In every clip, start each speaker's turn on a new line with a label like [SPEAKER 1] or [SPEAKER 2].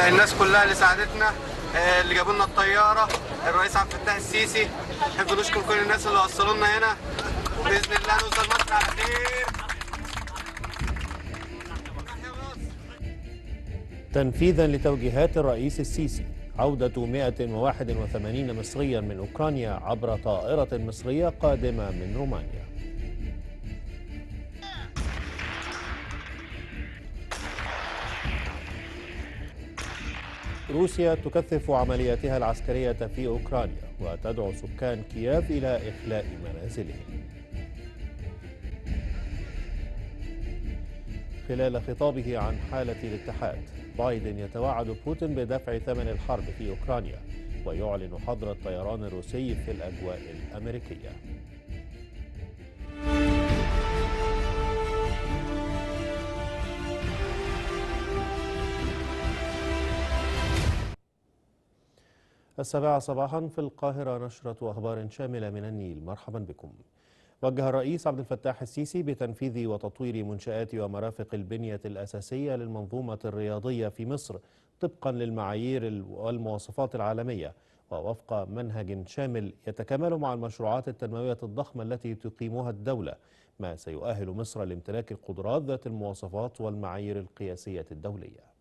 [SPEAKER 1] الناس
[SPEAKER 2] كلها اللي ساعدتنا آه، اللي جابوا لنا الطياره الرئيس عبد الفتاح السيسي نحب نشكر كل الناس اللي وصلوا لنا هنا باذن الله نوصل مصر على خير
[SPEAKER 3] تنفيذا لتوجيهات الرئيس السيسي عودة 181 مصريا من أوكرانيا عبر طائرة مصرية قادمة من رومانيا روسيا تكثف عملياتها العسكرية في أوكرانيا وتدعو سكان كييف إلى إخلاء منازلهم خلال خطابه عن حالة الاتحاد بايدن يتوعد بوتين بدفع ثمن الحرب في أوكرانيا ويعلن حظر الطيران الروسي في الأجواء الأمريكية السابعة صباحا في القاهرة نشرة أخبار شاملة من النيل مرحبا بكم وجه الرئيس عبد الفتاح السيسي بتنفيذ وتطوير منشآت ومرافق البنية الأساسية للمنظومة الرياضية في مصر طبقا للمعايير والمواصفات العالمية ووفق منهج شامل يتكامل مع المشروعات التنموية الضخمة التي تقيمها الدولة ما سيؤهل مصر لامتلاك القدرات ذات المواصفات والمعايير القياسية الدولية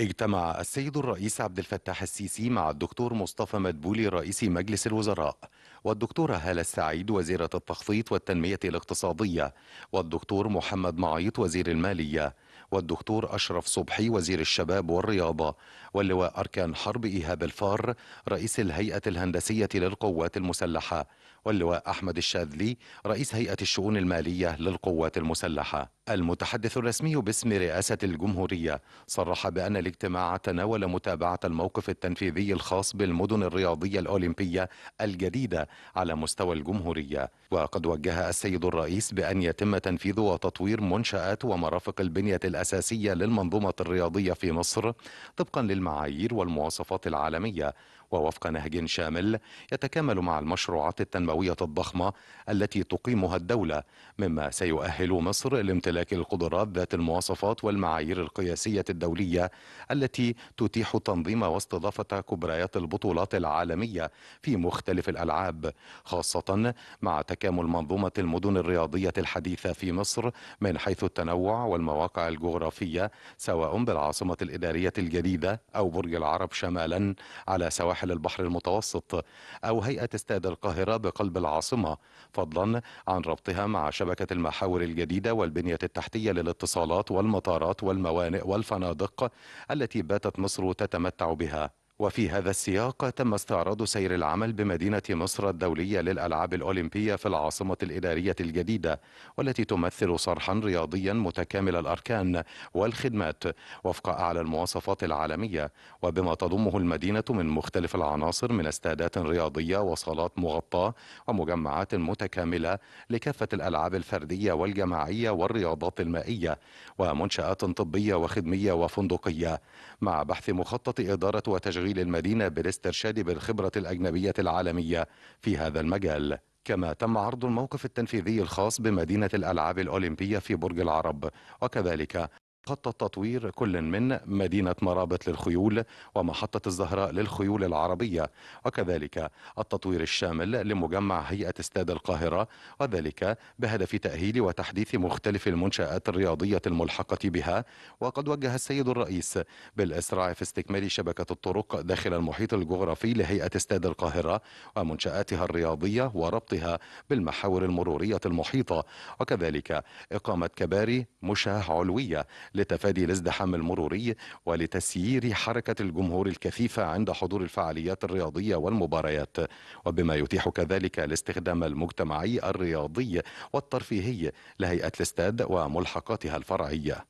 [SPEAKER 4] اجتمع السيد الرئيس عبد الفتاح السيسي مع الدكتور مصطفى مدبولي رئيس مجلس الوزراء والدكتورة هالة السعيد وزيرة التخطيط والتنمية الاقتصادية والدكتور محمد معيط وزير المالية والدكتور أشرف صبحي وزير الشباب والرياضة واللواء أركان حرب إيهاب الفار رئيس الهيئة الهندسية للقوات المسلحة واللواء أحمد الشاذلي رئيس هيئة الشؤون المالية للقوات المسلحة المتحدث الرسمي باسم رئاسة الجمهورية صرح بأن الاجتماع تناول متابعة الموقف التنفيذي الخاص بالمدن الرياضية الأولمبية الجديدة على مستوى الجمهورية وقد وجه السيد الرئيس بأن يتم تنفيذ وتطوير منشآت ومرافق البنية الأساسية للمنظومة الرياضية في مصر طبقا للمعايير والمواصفات العالمية ووفق نهج شامل يتكامل مع المشروعات التنموية الضخمة التي تقيمها الدولة مما سيؤهل مصر لامتلاك استهلاك القدرات ذات المواصفات والمعايير القياسية الدولية التي تتيح تنظيم واستضافة كبريات البطولات العالمية في مختلف الألعاب خاصة مع تكامل منظومة المدن الرياضية الحديثة في مصر من حيث التنوع والمواقع الجغرافية سواء بالعاصمة الإدارية الجديدة أو برج العرب شمالا على سواحل البحر المتوسط أو هيئة استاد القاهرة بقلب العاصمة فضلا عن ربطها مع شبكة المحاور الجديدة والبنية التحتية للاتصالات والمطارات والموانئ والفنادق التي باتت مصر تتمتع بها وفي هذا السياق تم استعراض سير العمل بمدينة مصر الدولية للألعاب الأولمبية في العاصمة الإدارية الجديدة والتي تمثل صرحا رياضيا متكامل الأركان والخدمات وفق أعلى المواصفات العالمية وبما تضمه المدينة من مختلف العناصر من استادات رياضية وصالات مغطاة ومجمعات متكاملة لكافة الألعاب الفردية والجماعية والرياضات المائية ومنشآت طبية وخدمية وفندقية مع بحث مخطط إدارة وتشغيل تشغيل المدينة بالاسترشاد بالخبرة الأجنبية العالمية في هذا المجال كما تم عرض الموقف التنفيذي الخاص بمدينة الألعاب الأولمبية في برج العرب وكذلك خط تطوير كل من مدينة مرابط للخيول ومحطة الزهراء للخيول العربية وكذلك التطوير الشامل لمجمع هيئة استاد القاهرة وذلك بهدف تأهيل وتحديث مختلف المنشآت الرياضية الملحقة بها وقد وجه السيد الرئيس بالإسراع في استكمال شبكة الطرق داخل المحيط الجغرافي لهيئة استاد القاهرة ومنشآتها الرياضية وربطها بالمحاور المرورية المحيطة وكذلك إقامة كباري مشاه علوية لتفادي الازدحام المروري ولتسيير حركة الجمهور الكثيفة عند حضور الفعاليات الرياضية والمباريات وبما يتيح كذلك الاستخدام المجتمعي الرياضي والترفيهي لهيئة الاستاد وملحقاتها الفرعية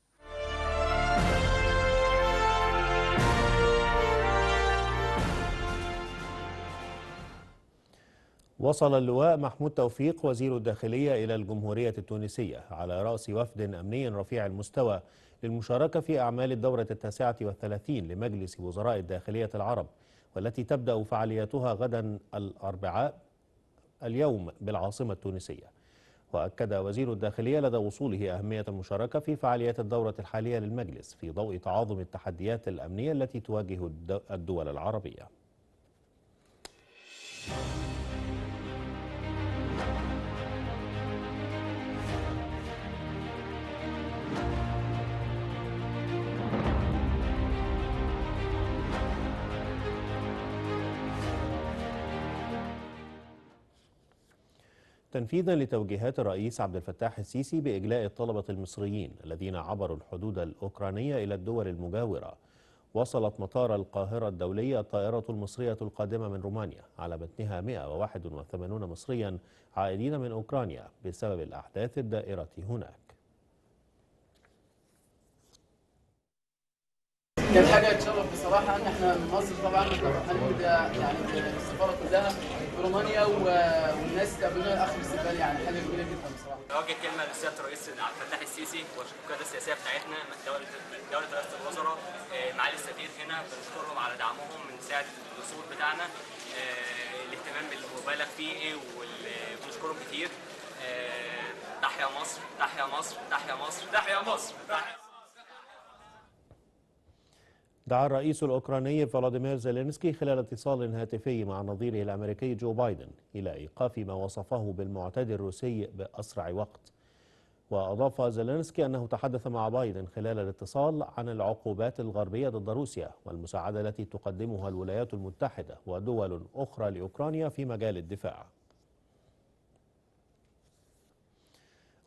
[SPEAKER 3] وصل اللواء محمود توفيق وزير الداخلية إلى الجمهورية التونسية على رأس وفد أمني رفيع المستوى للمشاركة في أعمال الدورة التاسعة والثلاثين لمجلس وزراء الداخلية العرب والتي تبدأ فعاليتها غدا الأربعاء اليوم بالعاصمة التونسية وأكد وزير الداخلية لدى وصوله أهمية المشاركة في فعاليات الدورة الحالية للمجلس في ضوء تعاظم التحديات الأمنية التي تواجه الدول العربية تنفيذا لتوجيهات الرئيس عبد الفتاح السيسي بإجلاء الطلبة المصريين الذين عبروا الحدود الأوكرانية إلى الدول المجاورة وصلت مطار القاهرة الدولية الطائرة المصرية القادمة من رومانيا على متنها 181 مصريا عائدين من أوكرانيا بسبب الأحداث الدائرة هناك
[SPEAKER 5] كانت حاجه تشرف بصراحه ان احنا من مصر طبعا هنبدا يعني السفاره كلها في رومانيا والناس تقابلنا اخر استقبال يعني
[SPEAKER 6] حاجه جميله جدا بصراحه. اوجه كلمه لسياده الرئيس عبد الفتاح السيسي والقياده السياسيه بتاعتنا دوله دوله رئاسه الوزراء آه، معالي السفير هنا بنشكرهم على دعمهم من ساعه الوصول بتاعنا آه، الاهتمام المبالغ فيه إيه وبنشكرهم كتير آه، تحيا مصر تحيا مصر تحيا مصر تحيا مصر تحيا مصر
[SPEAKER 3] دعا الرئيس الأوكراني فلاديمير زيلينسكي خلال اتصال هاتفي مع نظيره الأمريكي جو بايدن إلى إيقاف ما وصفه بالمعتدي الروسي بأسرع وقت وأضاف زيلينسكي أنه تحدث مع بايدن خلال الاتصال عن العقوبات الغربية ضد روسيا والمساعدة التي تقدمها الولايات المتحدة ودول أخرى لأوكرانيا في مجال الدفاع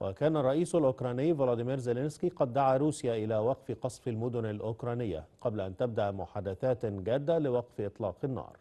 [SPEAKER 3] وكان الرئيس الأوكراني فلاديمير زيلينسكي قد دعا روسيا إلى وقف قصف المدن الأوكرانية قبل أن تبدأ محادثات جادة لوقف إطلاق النار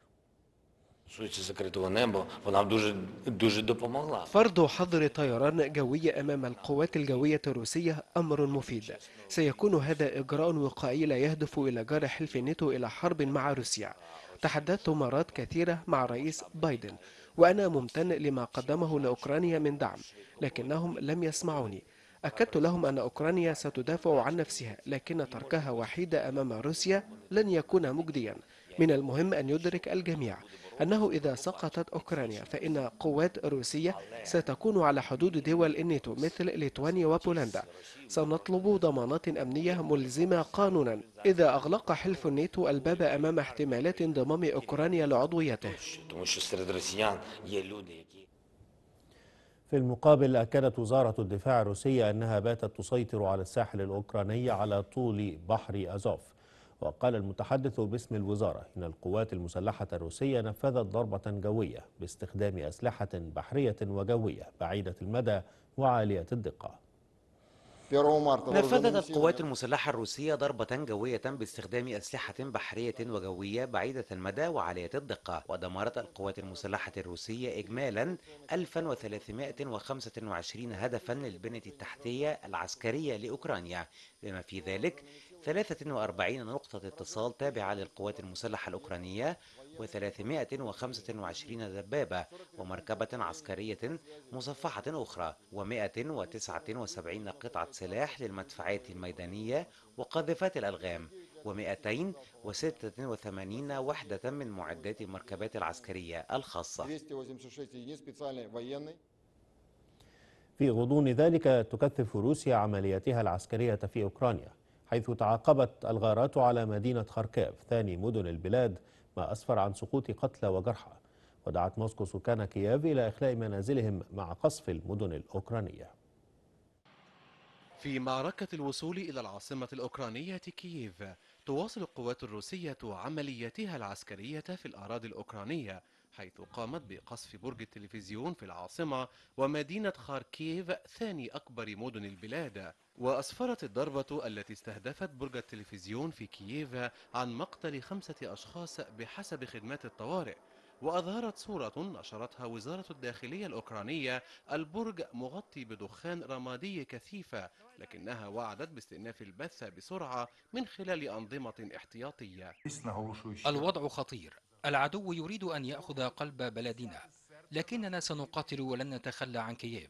[SPEAKER 3] فرض حظر
[SPEAKER 5] طيران جوي أمام القوات الجوية الروسية أمر مفيد سيكون هذا إجراء وقائي لا يهدف إلى جار حلف الناتو إلى حرب مع روسيا تحدثت مرات كثيرة مع رئيس بايدن وأنا ممتن لما قدمه لأوكرانيا من دعم لكنهم لم يسمعوني أكدت لهم أن أوكرانيا ستدافع عن نفسها لكن تركها وحيدة أمام روسيا لن يكون مجديا من المهم أن يدرك الجميع أنه إذا سقطت أوكرانيا فإن قوات روسية ستكون على حدود دول الناتو مثل ليتوانيا وبولندا سنطلب ضمانات أمنية ملزمة قانونا إذا أغلق حلف الناتو الباب أمام احتمالات انضمام أوكرانيا لعضويته
[SPEAKER 3] في المقابل أكدت وزارة الدفاع الروسية أنها باتت تسيطر على الساحل الأوكراني على طول بحر أزوف وقال المتحدث باسم الوزارة إن القوات المسلحة الروسية نفذت ضربة جوية باستخدام أسلحة بحرية وجوية بعيدة المدى وعالية الدقة
[SPEAKER 4] نفذت القوات المسلحة الروسية ضربة جوية باستخدام أسلحة بحرية وجوية بعيدة المدى وعالية الدقة ودمرت القوات المسلحة الروسية إجمالا 1325 هدفا للبنية التحتية العسكرية لأوكرانيا بما في ذلك 43 نقطة اتصال تابعة للقوات المسلحة الأوكرانية و325 دبابة ومركبة عسكرية مصفحة أخرى و179 قطعة سلاح للمدفعات الميدانية وقاذفات الألغام و286 وحدة من معدات المركبات العسكرية الخاصة
[SPEAKER 3] في غضون ذلك تكثف روسيا عملياتها العسكرية في أوكرانيا حيث تعاقبت الغارات على مدينة خركاف ثاني مدن البلاد ما أسفر عن سقوط قتلى وجرحى ودعت موسكو سكان كييف إلى إخلاء منازلهم مع قصف المدن الأوكرانية
[SPEAKER 2] في معركة الوصول إلى العاصمة الأوكرانية كييف تواصل القوات الروسية عملياتها العسكرية في الأراضي الأوكرانية حيث قامت بقصف برج التلفزيون في العاصمة ومدينة خاركيف ثاني أكبر مدن البلاد وأسفرت الضربة التي استهدفت برج التلفزيون في كييف عن مقتل خمسة أشخاص بحسب خدمات الطوارئ وأظهرت صورة نشرتها وزارة الداخلية الأوكرانية البرج مغطي بدخان رمادي كثيفة لكنها وعدت باستئناف البث بسرعة من خلال أنظمة احتياطية الوضع خطير
[SPEAKER 6] العدو يريد أن يأخذ قلب بلدنا لكننا سنقاتل ولن نتخلى عن كييف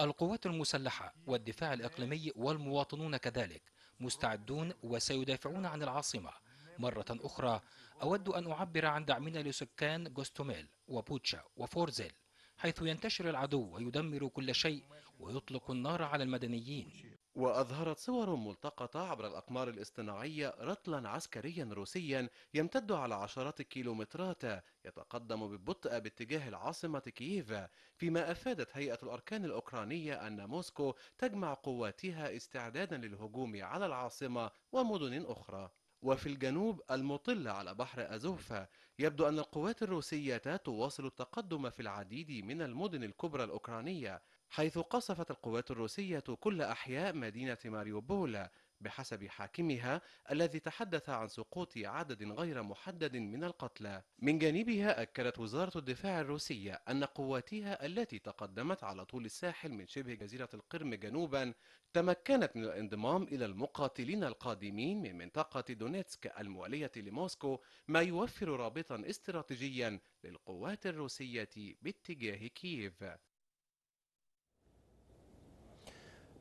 [SPEAKER 6] القوات المسلحة والدفاع الإقليمي والمواطنون كذلك مستعدون وسيدافعون عن العاصمة مرة أخرى أود أن أعبر عن دعمنا لسكان جوستوميل وبوتشا وفورزيل حيث ينتشر العدو ويدمر
[SPEAKER 2] كل شيء ويطلق النار على المدنيين وأظهرت صور ملتقطة عبر الأقمار الاصطناعية رطلا عسكريا روسيا يمتد على عشرات الكيلومترات يتقدم ببطء باتجاه العاصمة كييف فيما أفادت هيئة الأركان الأوكرانية أن موسكو تجمع قواتها استعدادا للهجوم على العاصمة ومدن أخرى وفي الجنوب المطلة على بحر أزوفا يبدو أن القوات الروسية تواصل التقدم في العديد من المدن الكبرى الأوكرانية حيث قصفت القوات الروسية كل أحياء مدينة ماريوبول بحسب حاكمها الذي تحدث عن سقوط عدد غير محدد من القتلى. من جانبها أكدت وزارة الدفاع الروسية أن قواتها التي تقدمت على طول الساحل من شبه جزيرة القرم جنوبا تمكنت من الانضمام إلى المقاتلين القادمين من منطقة دونيتسك الموالية لموسكو ما يوفر رابطا استراتيجيا للقوات الروسية باتجاه كييف.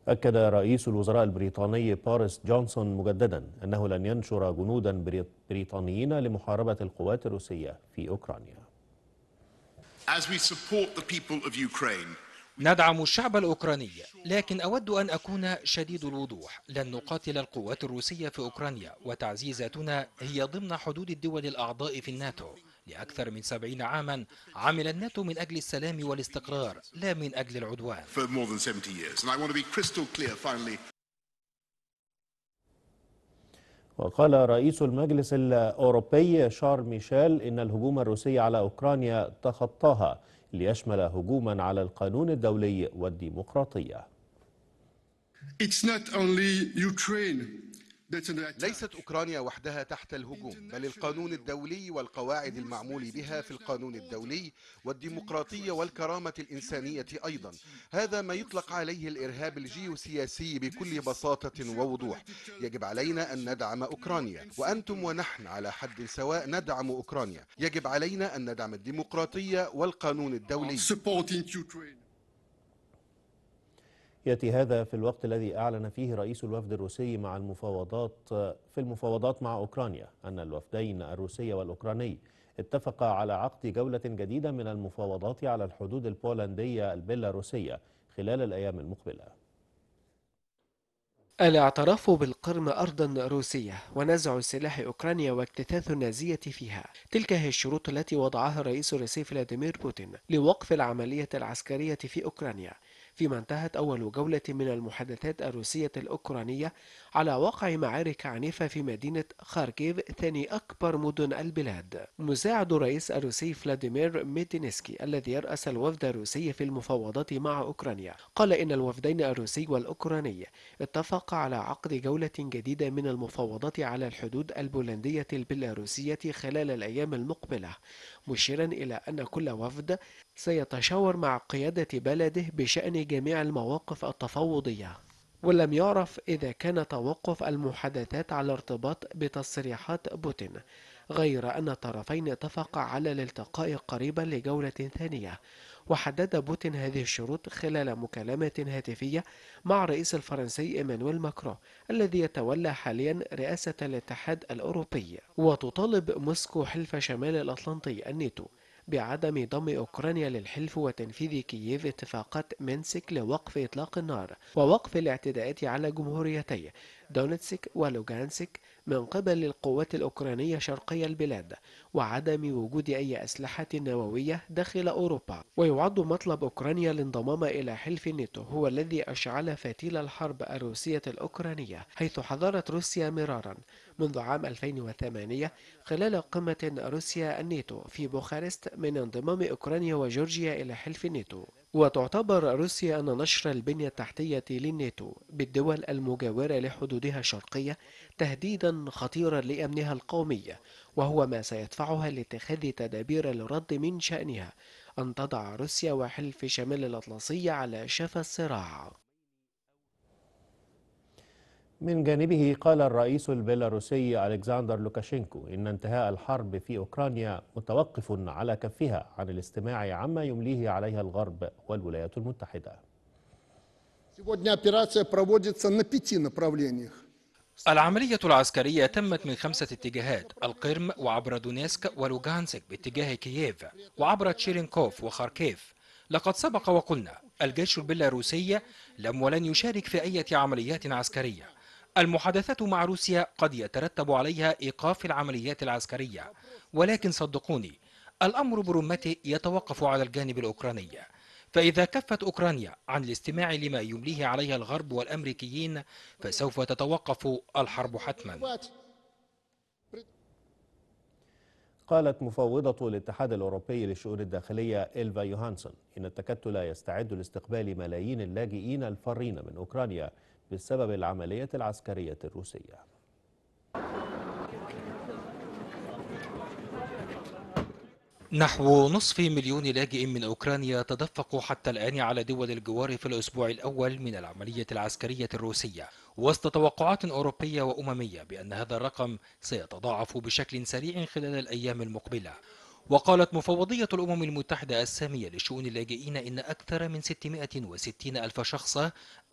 [SPEAKER 3] أكد رئيس الوزراء البريطاني باريس جونسون مجددا أنه لن ينشر جنودا بريطانيين لمحاربة القوات الروسية في أوكرانيا. As we support the people of Ukraine, ندعم
[SPEAKER 6] الشعب الأوكراني لكن أود أن أكون شديد الوضوح لن نقاتل القوات الروسية في أوكرانيا وتعزيزاتنا هي ضمن حدود الدول الأعضاء في الناتو لأكثر من سبعين عاما عمل الناتو من أجل السلام والاستقرار لا من أجل العدوان
[SPEAKER 3] وقال رئيس المجلس الأوروبي شارل ميشيل إن الهجوم الروسي على أوكرانيا تخطاها ليشمل هجوما على القانون الدولي والديمقراطية
[SPEAKER 4] It's not only Ukraine ليست أوكرانيا وحدها تحت الهجوم بل القانون الدولي والقواعد المعمول بها في القانون الدولي والديمقراطية والكرامة الإنسانية أيضا هذا ما يطلق عليه الإرهاب الجيوسياسي بكل بساطة ووضوح يجب علينا أن ندعم أوكرانيا وأنتم ونحن على حد سواء ندعم أوكرانيا يجب علينا أن ندعم الديمقراطية والقانون الدولي
[SPEAKER 3] يأتي هذا في الوقت الذي أعلن فيه رئيس الوفد الروسي مع المفاوضات في المفاوضات مع أوكرانيا أن الوفدين الروسي والأوكراني اتفقا على عقد جولة جديدة من المفاوضات على الحدود البولندية البيلاروسية خلال الأيام المقبلة
[SPEAKER 5] الاعتراف بالقرم أرضا روسية ونزع سلاح أوكرانيا واكتثاث النازية فيها تلك هي الشروط التي وضعها الرئيس الروسي فلاديمير بوتين لوقف العملية العسكرية في أوكرانيا فيما انتهت أول جولة من المحادثات الروسية الأوكرانية على وقع معارك عنيفة في مدينة خاركيف ثاني أكبر مدن البلاد مساعد الرئيس الروسي فلاديمير ميدينسكي الذي يرأس الوفد الروسي في المفاوضات مع أوكرانيا قال إن الوفدين الروسي والأوكراني اتفقا على عقد جولة جديدة من المفاوضات على الحدود البولندية البيلاروسية خلال الأيام المقبلة مشيرا إلى أن كل وفد سيتشاور مع قيادة بلده بشأن جميع المواقف التفاوضية ولم يعرف إذا كان توقف المحادثات على ارتباط بتصريحات بوتين غير أن الطرفين اتفقا على الالتقاء قريبا لجولة ثانية وحدد بوتين هذه الشروط خلال مكالمة هاتفية مع الرئيس الفرنسي إيمانويل ماكرون الذي يتولى حاليا رئاسة الاتحاد الأوروبي وتطالب موسكو حلف شمال الأطلنطي النيتو بعدم ضم أوكرانيا للحلف وتنفيذ كييف اتفاقات مينسك لوقف إطلاق النار ووقف الاعتداءات على جمهوريتيه دونتسك ولوغانسك من قبل القوات الأوكرانية شرقي البلاد وعدم وجود أي أسلحة نووية داخل أوروبا ويعد مطلب أوكرانيا الانضمام إلى حلف نيتو هو الذي أشعل فتيل الحرب الروسية الأوكرانية حيث حذرت روسيا مرارا منذ عام 2008 خلال قمة روسيا النيتو في بوخارست من انضمام أوكرانيا وجورجيا إلى حلف نيتو وتعتبر روسيا أن نشر البنية التحتية للناتو بالدول المجاورة لحدودها الشرقية تهديدا خطيرا لأمنها القومي وهو ما سيدفعها لاتخاذ تدابير الرد من شأنها أن تضع روسيا وحلف شمال الأطلسي على شفا الصراع
[SPEAKER 3] من جانبه قال الرئيس البيلاروسي ألكسندر لوكاشينكو إن انتهاء الحرب في أوكرانيا متوقف على كفها عن الاستماع عما يمليه عليها الغرب والولايات المتحدة
[SPEAKER 6] العملية العسكرية تمت من خمسة اتجاهات القرم وعبر دونيسك ولوغانسك باتجاه كييف وعبر تشيرينكوف وخاركيف لقد سبق وقلنا الجيش البيلاروسي لم ولن يشارك في أي عمليات عسكرية المحادثات مع روسيا قد يترتب عليها إيقاف العمليات العسكرية ولكن صدقوني الأمر برمته يتوقف على الجانب الأوكراني فإذا كفت أوكرانيا عن الاستماع لما يمليه عليها الغرب والأمريكيين فسوف تتوقف الحرب
[SPEAKER 3] حتما قالت مفوضة الاتحاد الأوروبي للشؤون الداخلية إلفا يوهانسون إن التكتل يستعد لاستقبال ملايين اللاجئين الفارين من أوكرانيا بسبب العملية العسكرية الروسية
[SPEAKER 6] نحو نصف مليون لاجئ من أوكرانيا تدفق حتى الآن على دول الجوار في الأسبوع الأول من العملية العسكرية الروسية وسط توقعات أوروبية وأممية بأن هذا الرقم سيتضاعف بشكل سريع خلال الأيام المقبلة وقالت مفوضية الأمم المتحدة السامية لشؤون اللاجئين إن أكثر من 660 ألف شخص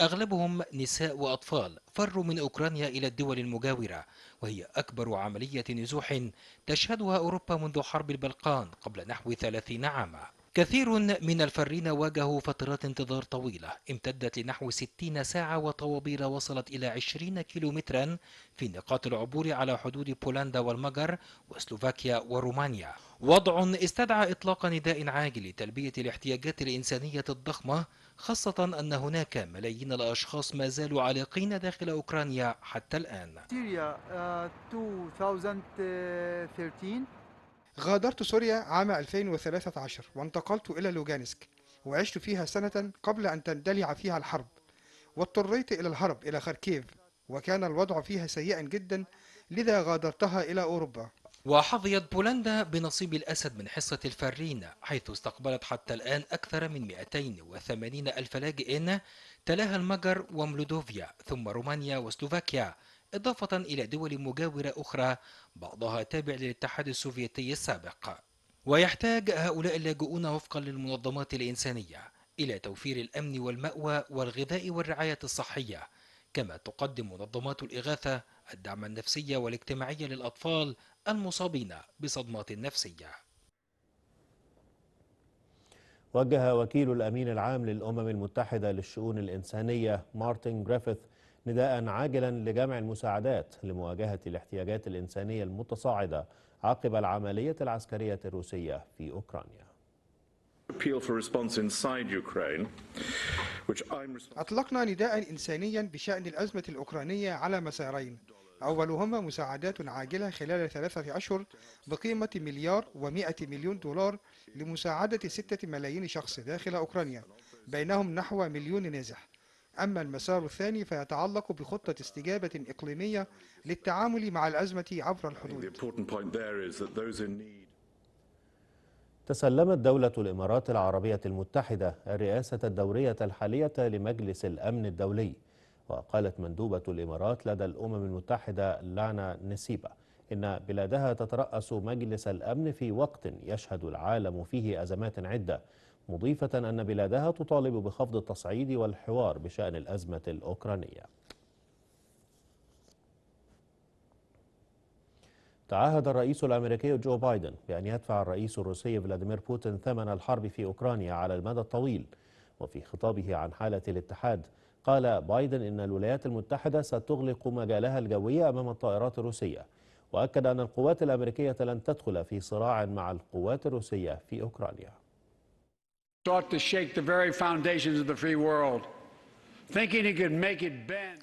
[SPEAKER 6] أغلبهم نساء وأطفال فروا من أوكرانيا إلى الدول المجاورة وهي أكبر عملية نزوح تشهدها أوروبا منذ حرب البلقان قبل نحو 30 عاما كثير من الفارين واجهوا فترات انتظار طويلة امتدت لنحو 60 ساعة وطوابير وصلت إلى 20 كيلومترا في نقاط العبور على حدود بولندا والمجر وسلوفاكيا ورومانيا وضع استدعى إطلاق نداء عاجل لتلبية الاحتياجات الإنسانية الضخمة خاصة أن هناك ملايين الأشخاص ما زالوا عالقين داخل أوكرانيا حتى الآن
[SPEAKER 7] سوريا 2013 آه، غادرت سوريا عام 2013 وانتقلت إلى لوجانسك وعشت فيها سنة قبل أن تندلع فيها الحرب واضطريت إلى الهرب إلى خاركيف وكان الوضع فيها سيئا جدا لذا غادرتها إلى أوروبا
[SPEAKER 6] وحظيت بولندا بنصيب الأسد من حصة الفرين حيث استقبلت حتى الآن أكثر من 280 ألف لاجئ تلاها المجر وملودوفيا ثم رومانيا وسلوفاكيا إضافة إلى دول مجاورة أخرى بعضها تابع للاتحاد السوفيتي السابق ويحتاج هؤلاء اللاجئون وفقا للمنظمات الإنسانية إلى توفير الأمن والمأوى والغذاء والرعاية الصحية كما تقدم منظمات الإغاثة الدعم النفسي والاجتماعي للأطفال المصابين بصدمات نفسية
[SPEAKER 3] وجه وكيل الأمين العام للأمم المتحدة للشؤون الإنسانية مارتن جريفيث نداء عاجلا لجمع المساعدات لمواجهة الاحتياجات الإنسانية المتصاعدة عقب العملية العسكرية الروسية في أوكرانيا
[SPEAKER 7] أطلقنا نداء إنسانيا بشأن الأزمة الأوكرانية على مسارين أولهما مساعدات عاجلة خلال ثلاثة أشهر بقيمة مليار ومائة مليون دولار لمساعدة ستة ملايين شخص داخل أوكرانيا بينهم نحو مليون نازح أما المسار الثاني فيتعلق بخطة استجابة إقليمية للتعامل مع الأزمة عبر
[SPEAKER 4] الحدود
[SPEAKER 3] تسلمت دولة الإمارات العربية المتحدة الرئاسة الدورية الحالية لمجلس الأمن الدولي وقالت مندوبة الإمارات لدى الأمم المتحدة لانا نسيبة إن بلادها تترأس مجلس الأمن في وقت يشهد العالم فيه أزمات عدة مضيفة أن بلادها تطالب بخفض التصعيد والحوار بشأن الأزمة الأوكرانية تعهد الرئيس الأمريكي جو بايدن بأن يدفع الرئيس الروسي فلاديمير بوتين ثمن الحرب في أوكرانيا على المدى الطويل وفي خطابه عن حالة الاتحاد قال بايدن إن الولايات المتحدة ستغلق مجالها الجوي أمام الطائرات الروسية وأكد أن القوات الأمريكية لن تدخل في صراع مع القوات الروسية في أوكرانيا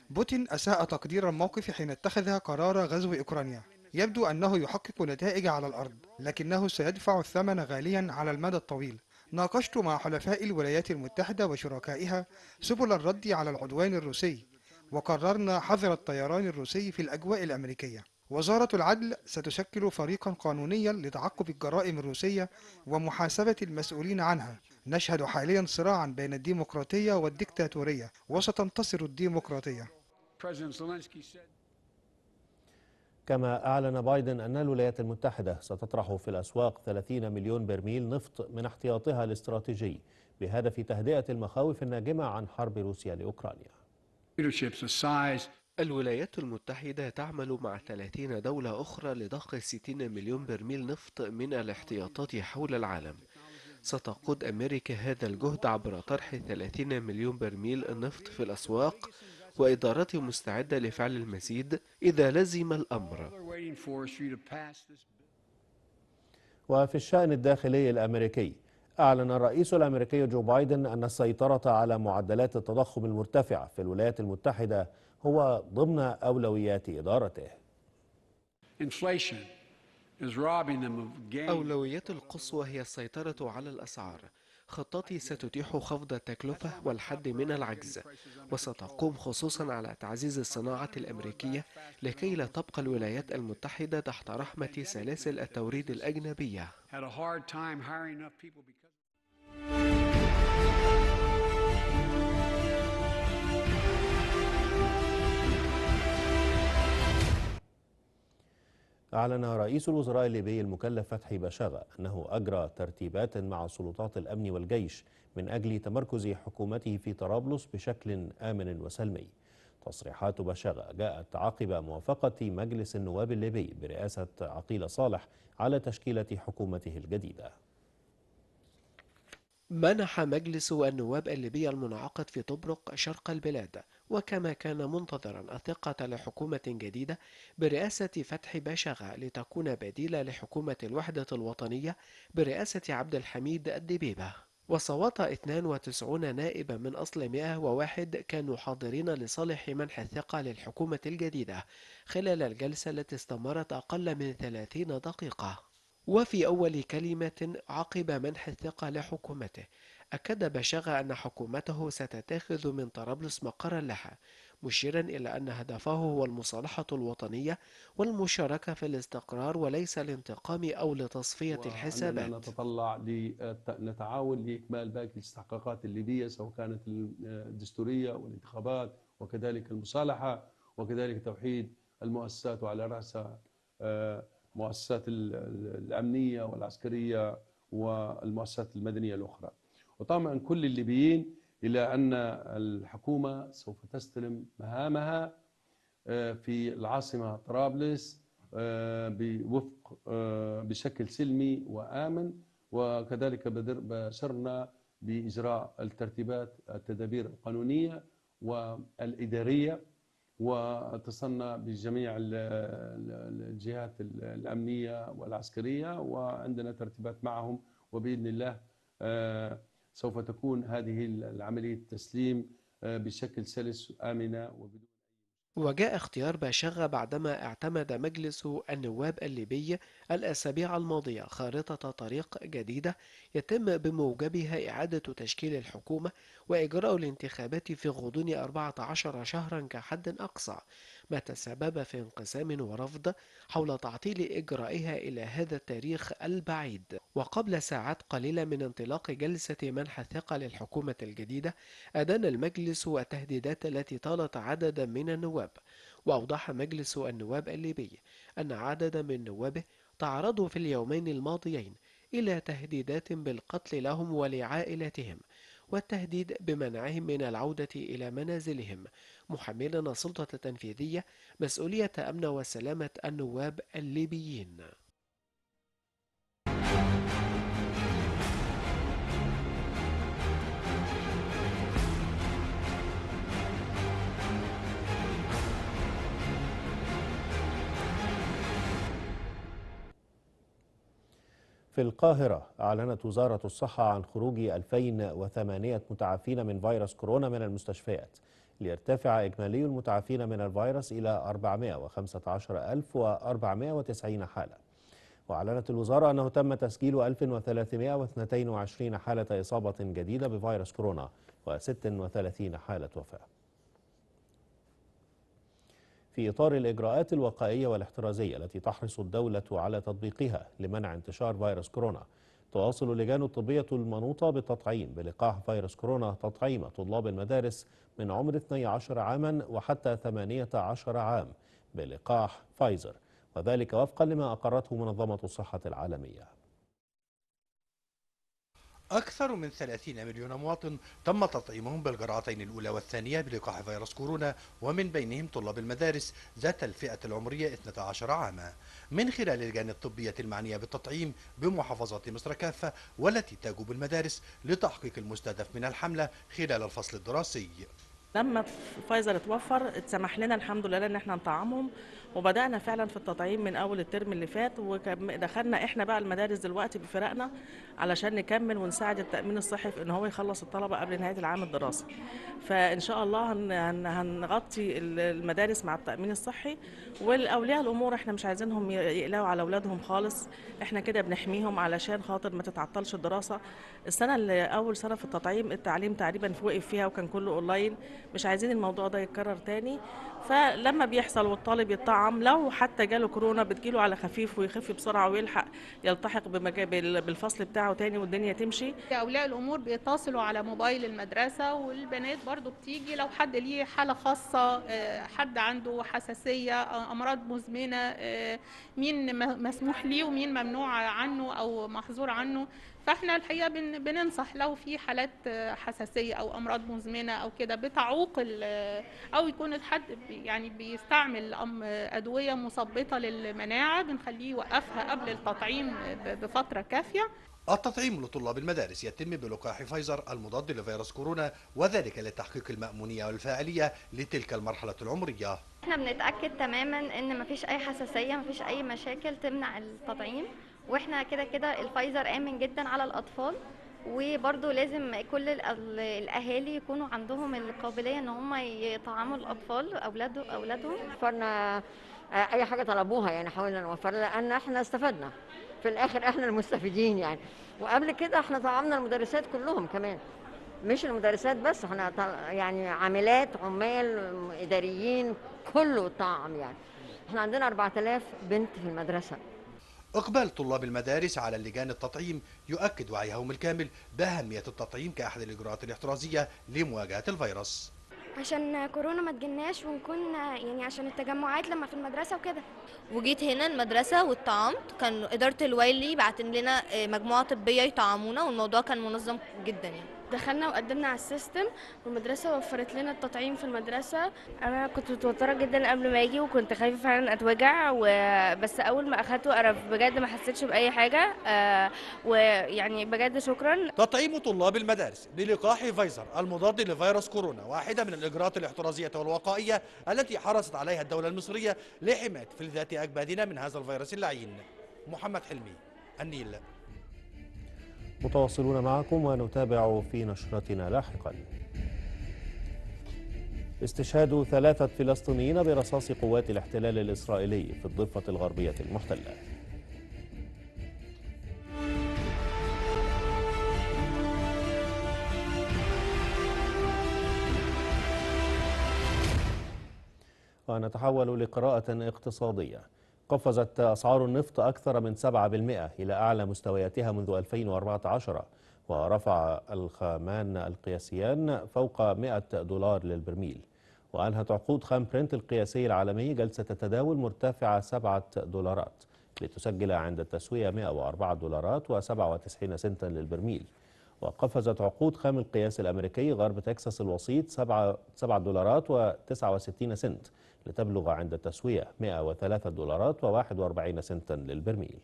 [SPEAKER 1] بوتين أساء
[SPEAKER 3] تقدير الموقف حين اتخذ
[SPEAKER 7] قرار غزو أوكرانيا يبدو أنه يحقق نتائج على الأرض لكنه سيدفع الثمن غاليا على المدى الطويل ناقشت مع حلفاء الولايات المتحدة وشركائها سبل الرد على العدوان الروسي وقررنا حظر الطيران الروسي في الأجواء الأمريكية وزارة العدل ستشكل فريقا قانونيا لتعقب الجرائم الروسية ومحاسبة المسؤولين عنها نشهد حاليا صراعا بين الديمقراطية والديكتاتورية وستنتصر الديمقراطية
[SPEAKER 3] كما أعلن بايدن أن الولايات المتحدة ستطرح في الأسواق 30 مليون برميل نفط من احتياطها الاستراتيجي بهدف تهدئة المخاوف الناجمة عن حرب روسيا لأوكرانيا
[SPEAKER 5] الولايات المتحدة تعمل مع 30 دولة أخرى لضخ 60 مليون برميل نفط من الاحتياطات حول العالم ستقود أمريكا هذا الجهد عبر طرح 30 مليون برميل نفط في الأسواق وإدارته مستعدة لفعل المزيد إذا
[SPEAKER 3] لزم الأمر وفي الشأن الداخلي الأمريكي أعلن الرئيس الأمريكي جو بايدن أن السيطرة على معدلات التضخم المرتفعة في الولايات المتحدة هو ضمن أولويات إدارته
[SPEAKER 1] أولويات
[SPEAKER 5] القصوى هي السيطرة على الأسعار خطتي ستتيح خفض التكلفة والحد من العجز وستقوم خصوصا على تعزيز الصناعة الأمريكية لكي لا تبقى الولايات المتحدة تحت رحمة سلاسل التوريد الأجنبية
[SPEAKER 3] أعلن رئيس الوزراء الليبي المكلف فتحي بشاغة أنه أجرى ترتيبات مع سلطات الأمن والجيش من أجل تمركز حكومته في طرابلس بشكل آمن وسلمي تصريحات بشاغة جاءت عقب موافقة مجلس النواب الليبي برئاسة عقيل صالح على تشكيلة حكومته الجديدة
[SPEAKER 5] منح مجلس النواب الليبي المنعقد في طبرق شرق البلاد وكما كان منتظرا الثقة لحكومة جديدة برئاسة فتحي باشاغا لتكون بديلة لحكومة الوحدة الوطنية برئاسة عبد الحميد الدبيبة وصوت 92 نائبا من أصل 101 كانوا حاضرين لصالح منح الثقة للحكومة الجديدة خلال الجلسة التي استمرت أقل من 30 دقيقة وفي أول كلمة عقب منح الثقة لحكومته أكد بشاغة أن حكومته ستتخذ من طرابلس مقرا لها مشيرا إلى أن هدفه هو المصالحة الوطنية والمشاركة في الاستقرار وليس الانتقام أو لتصفية الحسابات
[SPEAKER 1] نتطلع لنتعاون لإكمال باقي الاستحقاقات الليبية سواء كانت الدستورية والانتخابات وكذلك المصالحة وكذلك توحيد المؤسسات وعلى رأسها آه، مؤسسات الأمنية والعسكرية والمؤسسات المدنية الأخرى وطمأن كل الليبيين إلى أن الحكومة سوف تستلم مهامها آه، في العاصمة طرابلس آه، بوفق آه، بشكل سلمي وآمن وكذلك بشرنا بإجراء الترتيبات التدابير القانونية والإدارية واتصلنا بجميع الجهات الأمنية والعسكرية وعندنا ترتيبات معهم وبإذن الله سوف تكون هذه العملية التسليم آه، بشكل سلس آمنة وبدون
[SPEAKER 5] وجاء اختيار باشغة بعدما اعتمد مجلس النواب الليبي الأسابيع الماضية خارطة طريق جديدة يتم بموجبها إعادة تشكيل الحكومة وإجراء الانتخابات في غضون 14 شهرا كحد أقصى ما تسبب في انقسام ورفض حول تعطيل إجرائها إلى هذا التاريخ البعيد وقبل ساعات قليلة من انطلاق جلسة منح الثقة للحكومة الجديدة أدان المجلس التهديدات التي طالت عددا من النواب وأوضح مجلس النواب الليبي أن عددا من نوابه تعرضوا في اليومين الماضيين إلى تهديدات بالقتل لهم ولعائلتهم والتهديد بمنعهم من العودة إلى منازلهم محملا السلطة التنفيذية مسؤولية أمن وسلامة النواب الليبيين
[SPEAKER 3] في القاهرة أعلنت وزارة الصحة عن خروج 2008 متعافين من فيروس كورونا من المستشفيات ليرتفع إجمالي المتعافين من الفيروس إلى 415490 حالة وأعلنت الوزارة أنه تم تسجيل 1322 حالة إصابة جديدة بفيروس كورونا و36 حالة وفاة في إطار الإجراءات الوقائية والاحترازية التي تحرص الدولة على تطبيقها لمنع انتشار فيروس كورونا تواصل اللجان الطبية المنوطة بالتطعيم بلقاح فيروس كورونا تطعيم طلاب المدارس من عمر 12 عاما وحتى 18 عام بلقاح فايزر وذلك وفقا لما أقرته منظمة الصحة العالمية
[SPEAKER 8] أكثر من 30 مليون مواطن تم تطعيمهم بالجرعتين الأولى والثانية بلقاح فيروس كورونا ومن بينهم طلاب المدارس ذات الفئة العمرية 12 عاما من خلال اللجان الطبية المعنية بالتطعيم بمحافظات مصر كافة والتي تجوب المدارس لتحقيق المستهدف من الحملة خلال الفصل الدراسي
[SPEAKER 5] لما فايزر اتوفر اتسمح لنا الحمد لله ان احنا نطعمهم وبدانا فعلا في التطعيم من اول الترم اللي فات ودخلنا احنا بقى المدارس دلوقتي بفرقنا علشان نكمل ونساعد التامين الصحي في ان هو يخلص الطلبه قبل نهايه العام الدراسي فان شاء الله هنغطي المدارس مع التامين الصحي والاولياء الامور احنا مش عايزينهم يقلقوا على اولادهم خالص احنا كده بنحميهم علشان خاطر ما تتعطلش الدراسه السنه اللي اول سنه في التطعيم التعليم تقريبا وقف فيها وكان كله اونلاين مش عايزين الموضوع ده يتكرر تاني فلما بيحصل والطالب يتطعم طعام لو حتى جاله كورونا بتجيله على خفيف ويخف بسرعه ويلحق يلتحق بالفصل بتاعه تاني والدنيا تمشي
[SPEAKER 1] اولياء الامور بيتصلوا على موبايل المدرسه والبنات برضو بتيجي لو حد ليه حاله خاصه آه، حد عنده حساسيه آه، امراض مزمنه آه، مين مسموح ليه ومين ممنوع عنه او محظور عنه فاحنا الحقيقه بننصح لو في حالات حساسيه او امراض مزمنه او كده بتعوق او يكون الحد يعني بيستعمل ادويه مثبطه للمناعه بنخليه يوقفها قبل التطعيم بفتره كافيه
[SPEAKER 8] التطعيم لطلاب المدارس يتم بلقاح فايزر المضاد لفيروس كورونا وذلك لتحقيق المأمونية والفاعلية لتلك المرحلة العمرية
[SPEAKER 4] احنا بنتأكد تماما ان مفيش اي حساسية مفيش اي مشاكل تمنع التطعيم واحنا كده كده الفايزر امن جدا على الاطفال وبرضه لازم كل الاهالي يكونوا عندهم القابليه ان هم يطعموا الاطفال اولاده اولادهم وفرنا اي
[SPEAKER 5] حاجه طلبوها يعني حاولنا نوفر لان احنا استفدنا في الاخر احنا المستفيدين يعني وقبل كده احنا طعمنا المدرسات كلهم كمان مش المدرسات بس احنا يعني عاملات عمال اداريين كله طعم يعني احنا عندنا 4000 بنت في المدرسه
[SPEAKER 8] إقبال طلاب المدارس على اللجان التطعيم يؤكد وعيهم الكامل بأهمية التطعيم كأحد الإجراءات الاحترازية لمواجهة
[SPEAKER 6] الفيروس عشان كورونا ما تجناش ونكون يعني عشان التجمعات لما في المدرسه وكده وجيت هنا المدرسه واتطعمت كان اداره الوالي بعتن لنا آه، مجموعه طبيه يطعمونا والموضوع كان منظم جدا يعني دخلنا وقدمنا على السيستم والمدرسه
[SPEAKER 1] وفرت لنا التطعيم في المدرسه انا كنت متوتره جدا قبل ما اجي وكنت خايفه فعلا اتوجع بس اول ما اخدته انا بجد ما حسيتش باي حاجه آه، ويعني بجد شكرا
[SPEAKER 8] تطعيم طلاب المدارس للقاح فايزر المضاد لفيروس كورونا واحده من الاجراءات الاحترازيه والوقائيه التي حرصت عليها الدوله المصريه لحمايه فلذات اجبادنا من هذا الفيروس اللعين محمد حلمي النيل
[SPEAKER 3] متواصلون معكم ونتابع في نشرتنا لاحقا استشهاد ثلاثة فلسطينيين برصاص قوات الاحتلال الإسرائيلي في الضفة الغربية المحتلة ونتحول لقراءة اقتصادية قفزت أسعار النفط أكثر من 7% إلى أعلى مستوياتها منذ 2014 ورفع الخامان القياسيان فوق 100 دولار للبرميل وأنهت عقود خام برنت القياسي العالمي جلسة التداول مرتفعة 7 دولارات لتسجل عند التسوية 104 دولارات و97 سنتا للبرميل وقفزت عقود خام القياس الأمريكي غرب تكساس الوسيط 7 دولارات و69 سنت لتبلغ عند التسوية 103 دولارات و41 سنتا للبرميل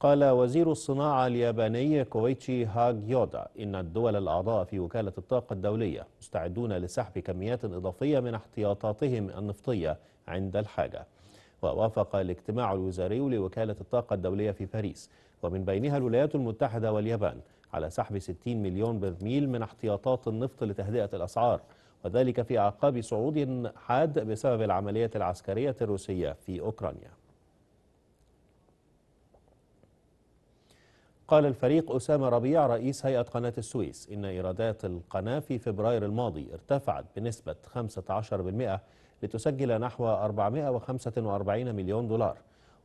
[SPEAKER 3] قال وزير الصناعة الياباني كويتشي هاج يودا إن الدول الأعضاء في وكالة الطاقة الدولية مستعدون لسحب كميات إضافية من احتياطاتهم النفطية عند الحاجة ووافق الاجتماع الوزاري لوكالة الطاقة الدولية في باريس ومن بينها الولايات المتحدة واليابان على سحب 60 مليون برميل من احتياطات النفط لتهدئة الأسعار وذلك في أعقاب صعود حاد بسبب العملية العسكرية الروسية في أوكرانيا قال الفريق أسامة ربيع رئيس هيئة قناة السويس إن إيرادات القناة في فبراير الماضي ارتفعت بنسبة 15% لتسجل نحو 445 مليون دولار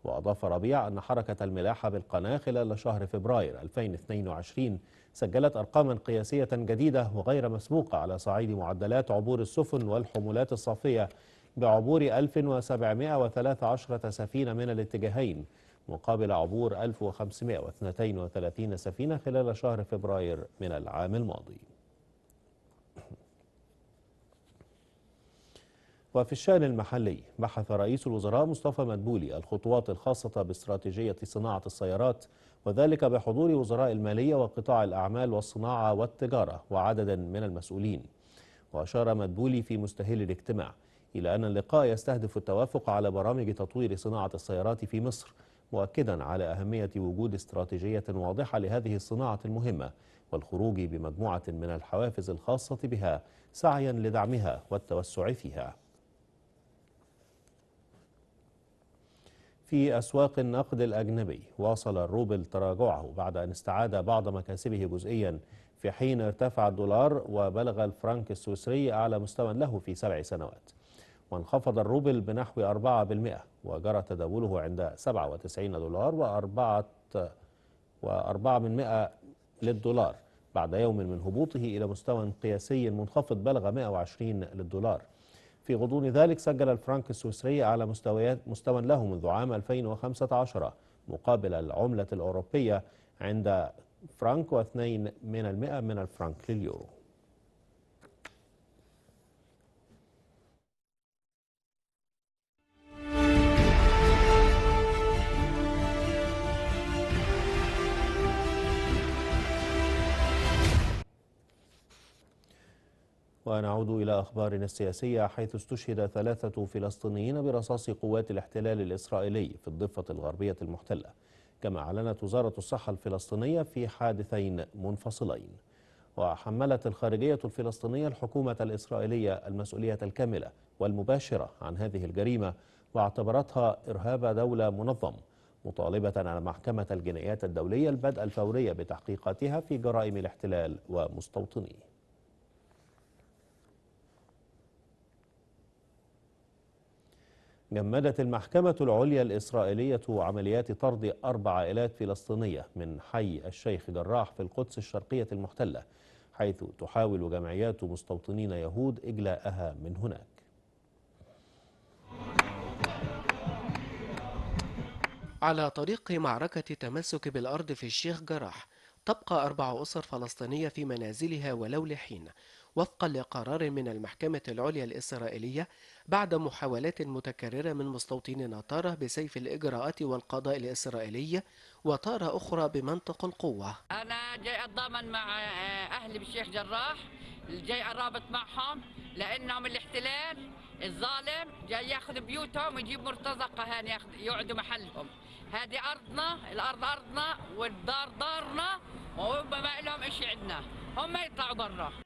[SPEAKER 3] وأضاف ربيع أن حركة الملاحة بالقناة خلال شهر فبراير 2022 سجلت أرقاما قياسية جديدة وغير مسبوقة على صعيد معدلات عبور السفن والحمولات الصافية بعبور 1713 سفينة من الاتجاهين مقابل عبور 1532 سفينة خلال شهر فبراير من العام الماضي وفي الشأن المحلي بحث رئيس الوزراء مصطفى مدبولي الخطوات الخاصة باستراتيجية صناعة السيارات وذلك بحضور وزراء المالية وقطاع الأعمال والصناعة والتجارة وعددا من المسؤولين وأشار مدبولي في مستهل الاجتماع إلى أن اللقاء يستهدف التوافق على برامج تطوير صناعة السيارات في مصر مؤكدا على أهمية وجود استراتيجية واضحة لهذه الصناعة المهمة والخروج بمجموعة من الحوافز الخاصة بها سعيا لدعمها والتوسع فيها في أسواق النقد الأجنبي واصل الروبل تراجعه بعد أن استعاد بعض مكاسبه جزئيا في حين ارتفع الدولار وبلغ الفرنك السويسري أعلى مستوى له في سبع سنوات وانخفض الروبل بنحو 4% وجرى تداوله عند 97 دولار و4 من مئة للدولار بعد يوم من هبوطه إلى مستوى قياسي منخفض بلغ 120 للدولار في غضون ذلك سجل الفرنك السويسري على مستويات مستوى له منذ عام 2015 مقابل العملة الأوروبية عند فرنك واثنين من المئة من الفرنك لليورو ونعود إلى أخبارنا السياسية حيث استشهد ثلاثة فلسطينيين برصاص قوات الاحتلال الإسرائيلي في الضفة الغربية المحتلة كما أعلنت وزارة الصحة الفلسطينية في حادثين منفصلين وحملت الخارجية الفلسطينية الحكومة الإسرائيلية المسؤولية الكاملة والمباشرة عن هذه الجريمة واعتبرتها إرهاب دولة منظم مطالبة على محكمة الجنايات الدولية البدء الفوري بتحقيقاتها في جرائم الاحتلال ومستوطنيه جمدت المحكمة العليا الإسرائيلية عمليات طرد أربع عائلات فلسطينية من حي الشيخ جراح في القدس الشرقية المحتلة حيث تحاول جمعيات مستوطنين يهود إجلاءها من هناك على
[SPEAKER 5] طريق معركة التمسك بالأرض في الشيخ جراح تبقى أربع أسر فلسطينية في منازلها ولو لحين وفقا لقرار من المحكمة العليا الإسرائيلية بعد محاولات متكررة من مستوطنين طارة بسيف الإجراءات والقضاء الإسرائيلي وطارة أخرى بمنطق القوة
[SPEAKER 1] أنا جاي أتضامن مع آه،
[SPEAKER 7] أهلي بالشيخ جراح جاي أرابط معهم لأنهم الاحتلال الظالم جاي ياخذ بيوتهم ويجيب مرتزقة هان يقعدوا محلهم هذه أرضنا الأرض أرضنا والدار دارنا وما لهم إيش عندنا هم يطلعوا برا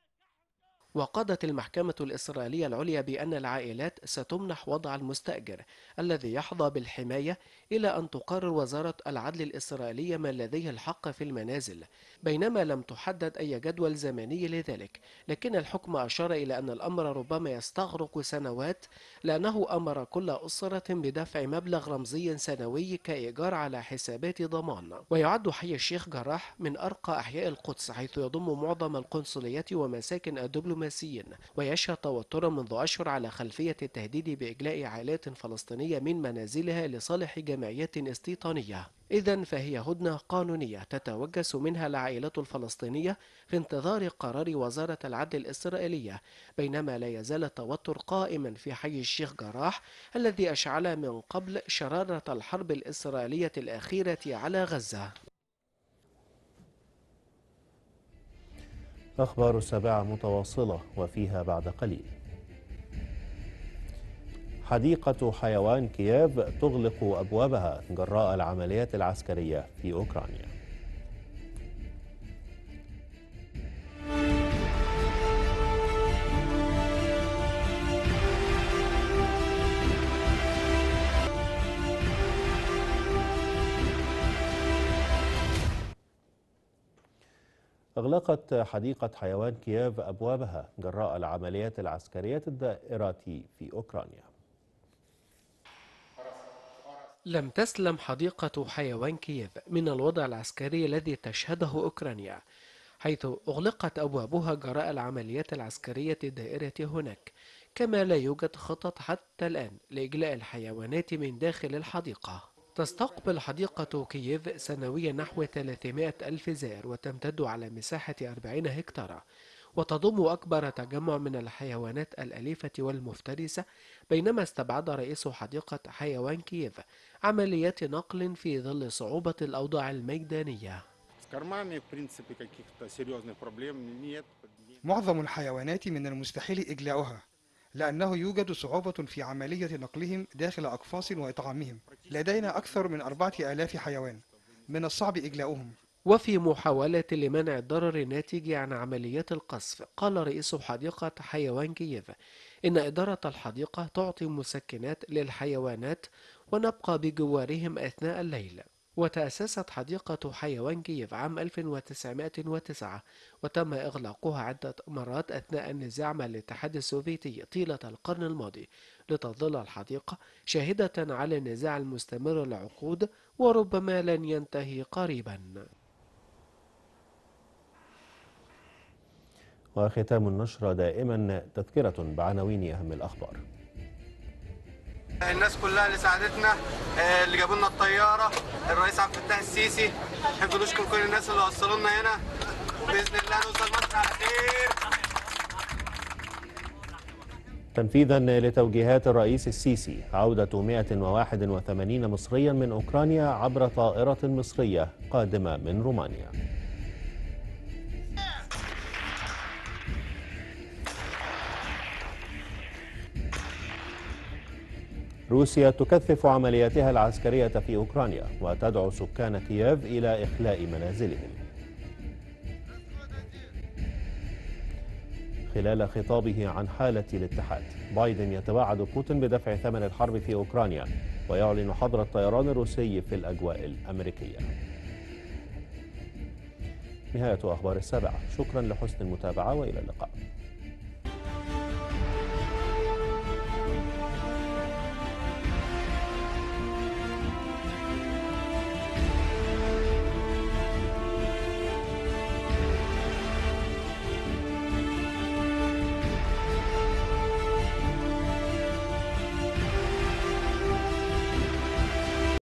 [SPEAKER 5] وقضت المحكمة الإسرائيلية العليا بأن العائلات ستمنح وضع المستأجر الذي يحظى بالحماية إلى أن تقرر وزارة العدل الإسرائيلية ما لديه الحق في المنازل بينما لم تحدد أي جدول زمني لذلك لكن الحكم أشار إلى أن الأمر ربما يستغرق سنوات لأنه أمر كل أسرة بدفع مبلغ رمزي سنوي كإيجار على حسابات ضمان ويعد حي الشيخ جراح من أرقى أحياء القدس حيث يضم معظم القنصليات ومساكن الدبلوماسيين ويشهد توترا منذ أشهر على خلفية التهديد بإجلاء عائلات فلسطينية من منازلها لصالح جمعيات استيطانية إذا فهي هدنة قانونية تتوجس منها العائلات العائلات الفلسطينية في انتظار قرار وزارة العدل الإسرائيلية بينما لا يزال التوتر قائما في حي الشيخ جراح الذي أشعل من قبل شرارة الحرب الإسرائيلية الأخيرة على غزة
[SPEAKER 3] أخبار السابعة متواصلة وفيها بعد قليل حديقة حيوان كييف تغلق أبوابها جراء العمليات العسكرية في أوكرانيا أغلقت حديقة حيوان كييف أبوابها جراء العمليات العسكرية الدائرة في أوكرانيا
[SPEAKER 5] لم تسلم حديقة حيوان كييف من الوضع العسكري الذي تشهده أوكرانيا حيث أغلقت أبوابها جراء العمليات العسكرية الدائرة هناك كما لا يوجد خطط حتى الآن لإجلاء الحيوانات من داخل الحديقة تستقبل حديقة كييف سنويا نحو 300 ألف زائر وتمتد على مساحة 40 هكتارا وتضم أكبر تجمع من الحيوانات الأليفة والمفترسة بينما استبعد رئيس حديقة حيوان كييف عمليات نقل في
[SPEAKER 7] ظل صعوبة الأوضاع الميدانية معظم الحيوانات من المستحيل إجلاؤها لأنه يوجد صعوبة في عملية نقلهم داخل أقفاص وإطعامهم لدينا أكثر من أربعة آلاف حيوان من الصعب إجلاؤهم
[SPEAKER 5] وفي محاولة لمنع الضرر الناتج عن عمليات القصف قال رئيس حديقة حيوان كييف إن إدارة الحديقة تعطي مسكنات للحيوانات ونبقى بجوارهم أثناء الليل وتأسست حديقة حيوان كييف عام 1909 وتم إغلاقها عدة مرات أثناء النزاع مع الاتحاد السوفيتي طيلة القرن الماضي لتظل الحديقة شاهدة على النزاع المستمر لعقود وربما لن ينتهي قريبا
[SPEAKER 3] وختام النشرة دائما تذكرة بعناوين أهم الأخبار
[SPEAKER 2] الناس كلها اللي ساعدتنا آه، اللي جابوا لنا الطياره الرئيس عبد الفتاح السيسي نحب نشكر كل الناس اللي وصلوا لنا هنا باذن الله نوصل مصر على خير
[SPEAKER 3] تنفيذا لتوجيهات الرئيس السيسي عودة 181 مصريا من أوكرانيا عبر طائرة مصرية قادمة من رومانيا روسيا تكثف عملياتها العسكرية في أوكرانيا وتدعو سكان كييف إلى إخلاء منازلهم خلال خطابه عن حالة الاتحاد بايدن يتباعد بوتين بدفع ثمن الحرب في أوكرانيا ويعلن حظر الطيران الروسي في الأجواء الأمريكية نهاية أخبار السابعة شكرا لحسن المتابعة وإلى اللقاء